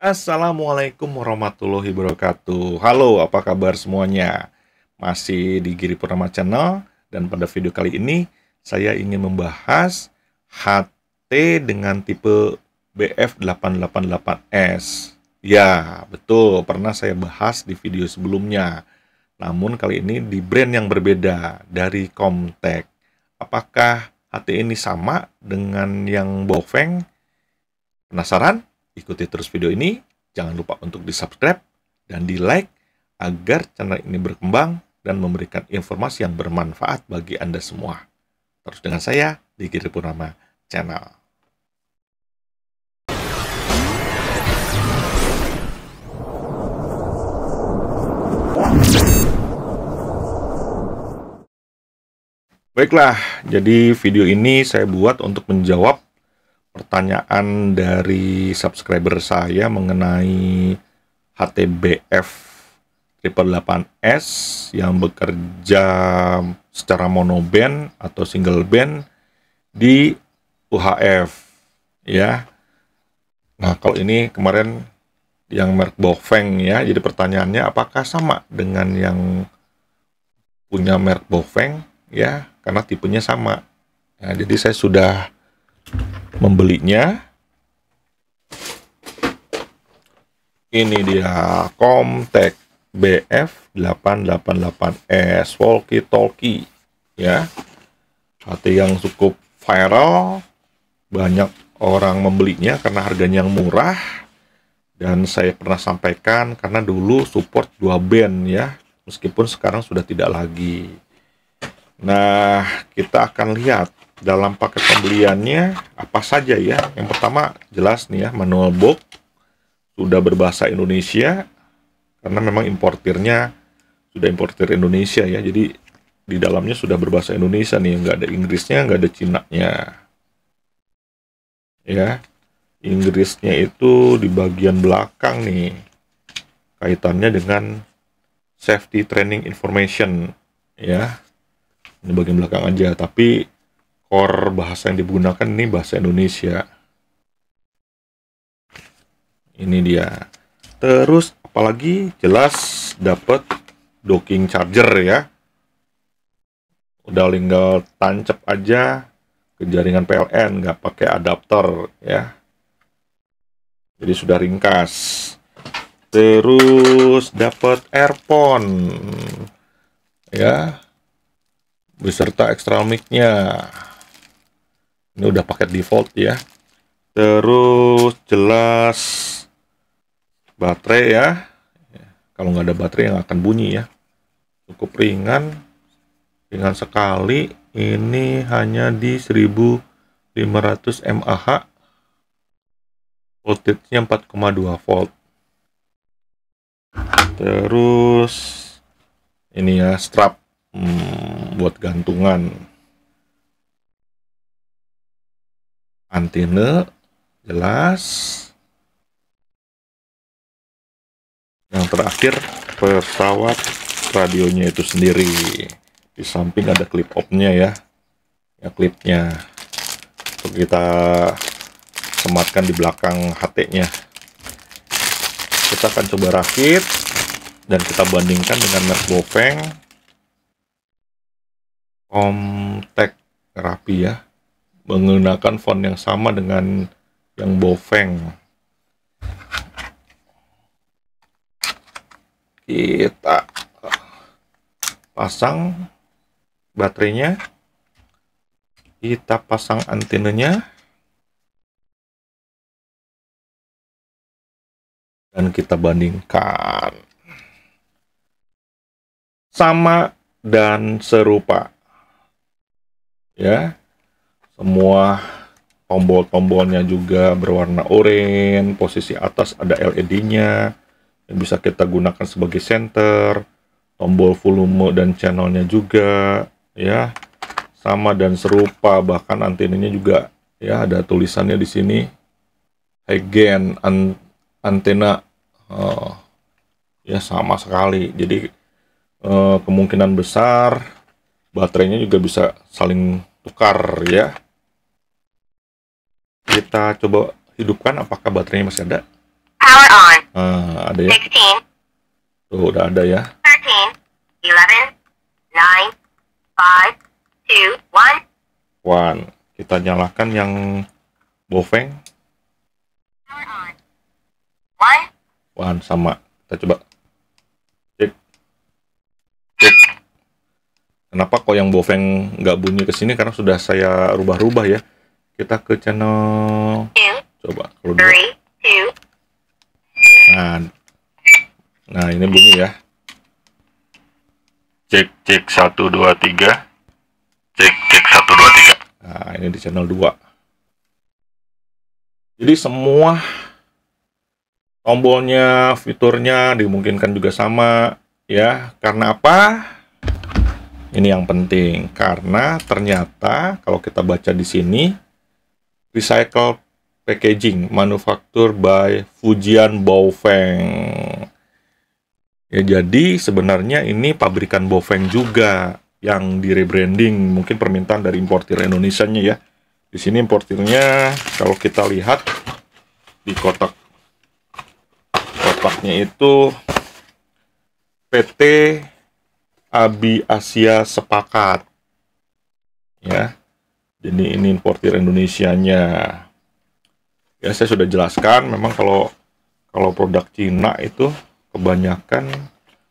Assalamualaikum warahmatullahi wabarakatuh. Halo, apa kabar semuanya? Masih di Giri Purnama Channel dan pada video kali ini saya ingin membahas HT dengan tipe BF888S. Ya, betul, pernah saya bahas di video sebelumnya. Namun kali ini di brand yang berbeda dari Comtek. Apakah HT ini sama dengan yang Bofeng? Penasaran? Ikuti terus video ini, jangan lupa untuk di-subscribe dan di-like agar channel ini berkembang dan memberikan informasi yang bermanfaat bagi Anda semua. Terus dengan saya, Diki Purnama Channel. Baiklah, jadi video ini saya buat untuk menjawab pertanyaan dari subscriber saya mengenai HTBF 8 s yang bekerja secara monoband atau single band di UHF ya. Nah, kalau ini kemarin yang merk Bofeng ya, jadi pertanyaannya apakah sama dengan yang punya merk Bofeng ya, karena tipenya sama. Nah, jadi saya sudah membelinya. Ini dia Comtech BF888S walkie talkie ya. Hati yang cukup viral banyak orang membelinya karena harganya yang murah dan saya pernah sampaikan karena dulu support dua band ya meskipun sekarang sudah tidak lagi nah kita akan lihat dalam paket pembeliannya apa saja ya. Yang pertama jelas nih ya manual book sudah berbahasa Indonesia karena memang importirnya sudah importir Indonesia ya. Jadi di dalamnya sudah berbahasa Indonesia nih, nggak ada Inggrisnya, nggak ada Cina nya Ya. Inggrisnya itu di bagian belakang nih. Kaitannya dengan safety training information ya. Ini bagian belakang aja, tapi core bahasa yang digunakan ini bahasa Indonesia. Ini dia. Terus apalagi jelas dapat docking charger ya. Udah tinggal tancap aja ke jaringan PLN, nggak pakai adaptor ya. Jadi sudah ringkas. Terus dapat earphone ya beserta ekstra mic ini udah paket default ya terus jelas baterai ya. ya kalau nggak ada baterai yang akan bunyi ya cukup ringan ringan sekali ini hanya di 1500 mAh voltage-nya 4,2 volt terus ini ya strap hmm, buat gantungan antena jelas yang terakhir pesawat radionya itu sendiri di samping ada clip opnya ya ya klipnya untuk kita sematkan di belakang HT-nya kita akan coba rakit dan kita bandingkan dengan merk Bofeng Omtek rapi ya menggunakan font yang sama dengan yang Bofeng. Kita pasang baterainya. Kita pasang antenanya. Dan kita bandingkan. Sama dan serupa. Ya, semua tombol-tombolnya juga berwarna oranye, posisi atas ada LED-nya yang bisa kita gunakan sebagai center, tombol volume dan channelnya juga ya sama dan serupa bahkan antenanya juga ya ada tulisannya di sini again an antena uh, ya sama sekali jadi uh, kemungkinan besar baterainya juga bisa saling tukar ya kita coba hidupkan apakah baterainya masih ada? Power on. Uh, ada ya. 16. Tuh udah ada ya. 13, One. Kita nyalakan yang bofeng Power on. One. sama. Kita coba. Cek. Cek. Kenapa kok yang bofeng nggak bunyi ke sini? Karena sudah saya rubah-rubah ya kita ke channel coba kalau dulu nah nah ini bunyi ya cek cek satu dua tiga cek cek satu dua tiga nah ini di channel 2 jadi semua tombolnya fiturnya dimungkinkan juga sama ya karena apa ini yang penting karena ternyata kalau kita baca di sini recycle packaging manufaktur by Fujian Bofeng. Ya jadi sebenarnya ini pabrikan Bofeng juga yang di rebranding mungkin permintaan dari importir Indonesia-nya ya. Di sini importirnya kalau kita lihat di kotak kotaknya itu PT Abi Asia Sepakat. Ya. Jadi ini importir Indonesianya ya saya sudah jelaskan memang kalau kalau produk Cina itu kebanyakan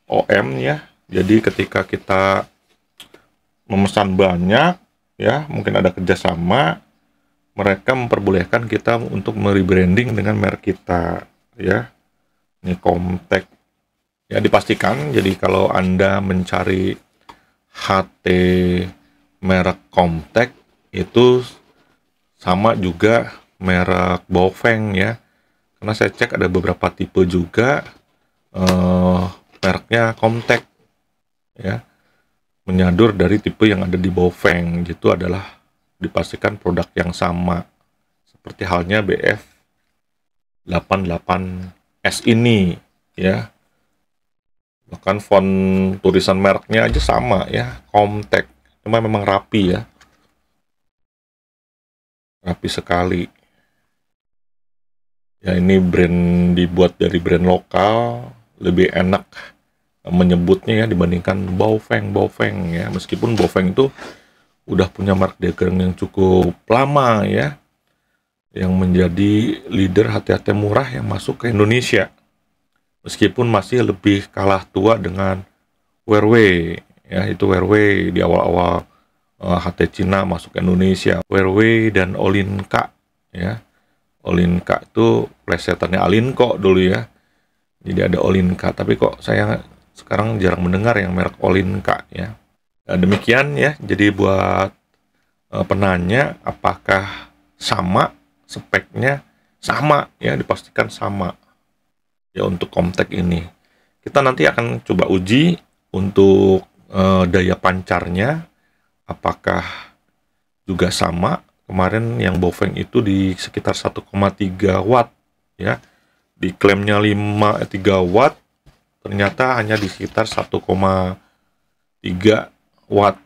OM ya jadi ketika kita memesan banyak ya mungkin ada kerjasama mereka memperbolehkan kita untuk merebranding dengan merek kita ya ini Comtek ya dipastikan jadi kalau anda mencari HT merek Comtek itu sama juga merek Bofeng ya karena saya cek ada beberapa tipe juga eh, mereknya Comtech ya menyadur dari tipe yang ada di Bofeng itu adalah dipastikan produk yang sama seperti halnya BF 88S ini ya bahkan font tulisan mereknya aja sama ya Comtech cuma memang rapi ya rapi sekali ya ini brand dibuat dari brand lokal lebih enak menyebutnya ya dibandingkan Baofeng Baofeng ya meskipun Baofeng itu udah punya mark dagang yang cukup lama ya yang menjadi leader hati-hati murah yang masuk ke Indonesia meskipun masih lebih kalah tua dengan Wearway ya itu Wearway di awal-awal HT eh, Cina masuk Indonesia, Werwei dan Olinka ya. Olinka itu plesetannya Alinko dulu ya. Jadi ada Olinka, tapi kok saya sekarang jarang mendengar yang merek Olinka ya. Nah, demikian ya. Jadi buat uh, penanya apakah sama speknya sama ya dipastikan sama ya untuk komtek ini. Kita nanti akan coba uji untuk uh, daya pancarnya apakah juga sama kemarin yang Bofeng itu di sekitar 1,3 watt ya diklaimnya 5 3 eh, watt ternyata hanya di sekitar 1,3 watt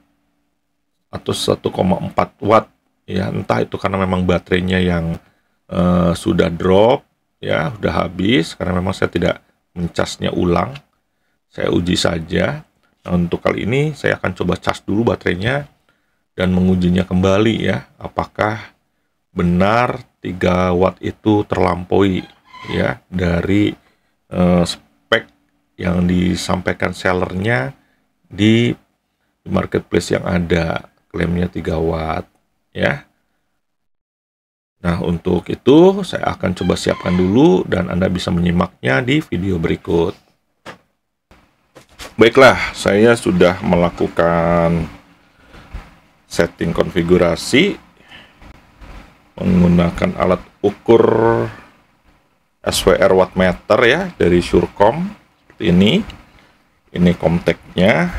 atau 1,4 watt ya entah itu karena memang baterainya yang eh, sudah drop ya sudah habis karena memang saya tidak mencasnya ulang saya uji saja nah, untuk kali ini saya akan coba cas dulu baterainya dan mengujinya kembali ya apakah benar 3 watt itu terlampaui ya dari eh, spek yang disampaikan sellernya di marketplace yang ada klaimnya 3 watt ya Nah untuk itu saya akan coba siapkan dulu dan Anda bisa menyimaknya di video berikut Baiklah saya sudah melakukan setting konfigurasi menggunakan alat ukur SWR wattmeter ya dari Surecom seperti ini ini komteknya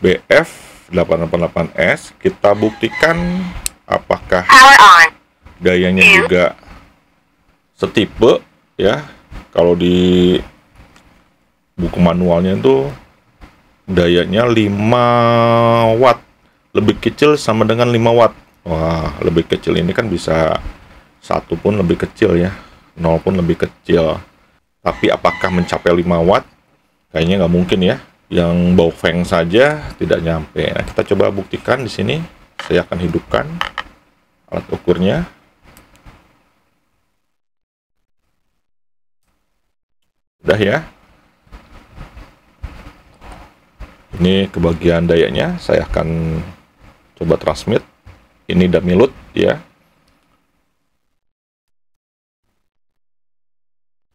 BF 888S kita buktikan apakah dayanya iya. juga setipe ya kalau di buku manualnya itu dayanya 5 lebih kecil sama dengan 5 watt wah lebih kecil ini kan bisa satu pun lebih kecil ya nol pun lebih kecil tapi apakah mencapai 5 watt kayaknya nggak mungkin ya yang bau feng saja tidak nyampe nah, kita coba buktikan di sini saya akan hidupkan alat ukurnya udah ya ini kebagian dayanya saya akan coba transmit ini dummy load ya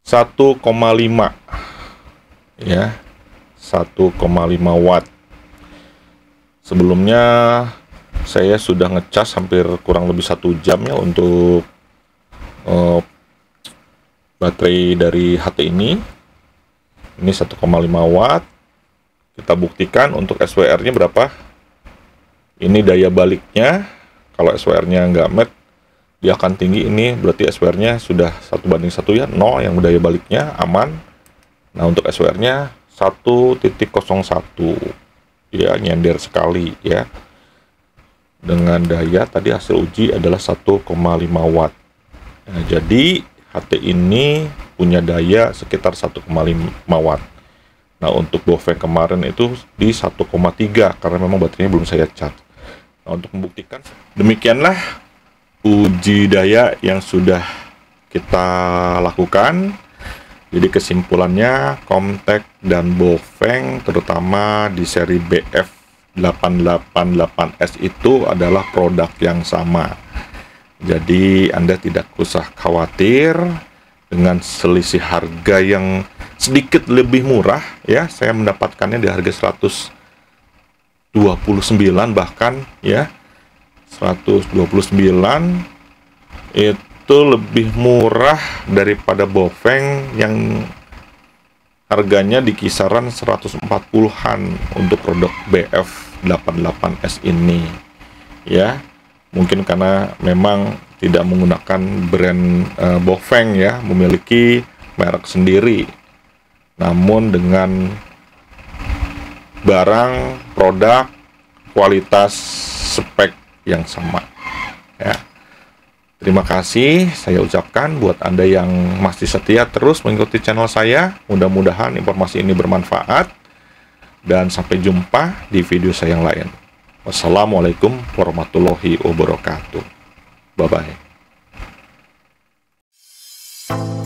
satu koma lima ya 1,5 watt sebelumnya saya sudah ngecas hampir kurang lebih satu jam ya untuk uh, baterai dari HT ini ini 1,5 watt kita buktikan untuk SWR nya berapa ini daya baliknya kalau SWR-nya nggak match dia akan tinggi ini berarti SWR-nya sudah satu banding satu ya nol yang daya baliknya aman nah untuk SWR-nya 1.01 ya nyender sekali ya dengan daya tadi hasil uji adalah 1,5 watt nah, jadi HT ini punya daya sekitar 1,5 watt nah untuk bovek kemarin itu di 1,3 karena memang baterainya belum saya charge Nah, untuk membuktikan demikianlah uji daya yang sudah kita lakukan. Jadi kesimpulannya Comtech dan Bofeng terutama di seri BF 888S itu adalah produk yang sama. Jadi Anda tidak usah khawatir dengan selisih harga yang sedikit lebih murah ya. Saya mendapatkannya di harga 100 129 bahkan ya 129 itu lebih murah daripada Bofeng yang harganya di kisaran 140-an untuk produk BF88S ini ya mungkin karena memang tidak menggunakan brand e, eh, Bofeng ya memiliki merek sendiri namun dengan barang, produk, kualitas, spek yang sama. Ya. Terima kasih saya ucapkan buat Anda yang masih setia terus mengikuti channel saya. Mudah-mudahan informasi ini bermanfaat. Dan sampai jumpa di video saya yang lain. Wassalamualaikum warahmatullahi wabarakatuh. Bye-bye.